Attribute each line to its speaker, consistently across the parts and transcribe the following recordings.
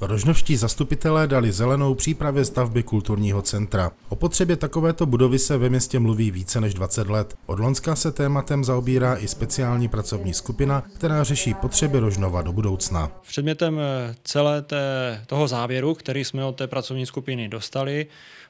Speaker 1: Rožnovští zastupitelé dali zelenou přípravě stavby kulturního centra. O potřebě takovéto budovy se ve městě mluví více než 20 let. Od Lonska se tématem zaobírá i speciální pracovní skupina, která řeší potřeby Rožnova do budoucna.
Speaker 2: Předmětem eh, celé té, toho závěru, který jsme od té pracovní skupiny dostali,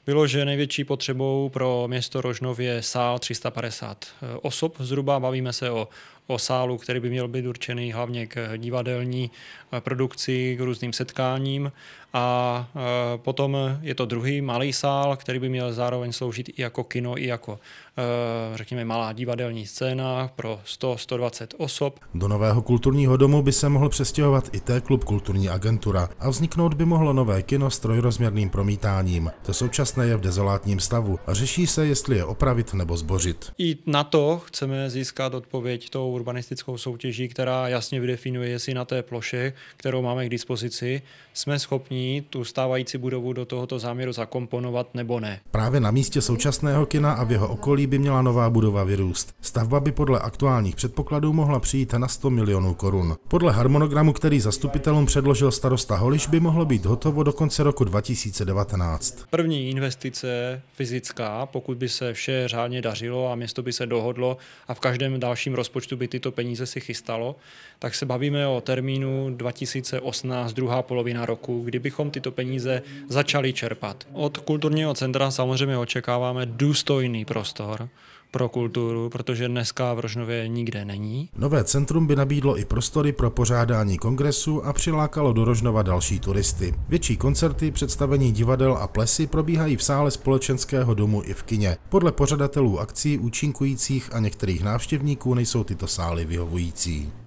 Speaker 2: bylo, že největší potřebou pro město Rožnov je sál 350 eh, osob. Zhruba bavíme se o o sálu, který by měl být určený hlavně k divadelní eh, produkci, k různým setkáním. A eh, potom je to druhý malý sál, který by měl zároveň sloužit i jako kino, i jako, eh, řekněme, malá divadelní scéna pro 100-120 osob.
Speaker 1: Do nového kulturního domu by se mohl přestěhovat i té klub Kulturní agentura a vzniknout by mohlo nové kino s trojrozměrným promítáním. To současné je v dezolátním stavu a řeší se, jestli je opravit nebo zbořit.
Speaker 2: I na to chceme získat odpověď tou urbanistickou soutěží, která jasně vydefinuje, jestli na té ploše, kterou máme k dispozici, jsme schopni tu stávající budovu do tohoto záměru zakomponovat nebo ne.
Speaker 1: Právě na místě současného kina a v jeho okolí by měla nová budova vyrůst. Stavba by podle aktuálních předpokladů mohla přijít na 100 milionů korun. Podle harmonogramu, který zastupitelům předložil starosta Holiš, by mohlo být hotovo do konce roku 2019.
Speaker 2: První investice fyzická, pokud by se vše řádně dařilo a město by se dohodlo a v každém dalším rozpočtu by by tyto peníze si chystalo, tak se bavíme o termínu 2018, druhá polovina roku, kdybychom tyto peníze začali čerpat. Od kulturního centra samozřejmě očekáváme důstojný prostor, pro kulturu, protože dneska v Rožnově nikde není.
Speaker 1: Nové centrum by nabídlo i prostory pro pořádání kongresu a přilákalo do Rožnova další turisty. Větší koncerty, představení divadel a plesy probíhají v sále společenského domu i v kině. Podle pořadatelů akcí účinkujících a některých návštěvníků nejsou tyto sály vyhovující.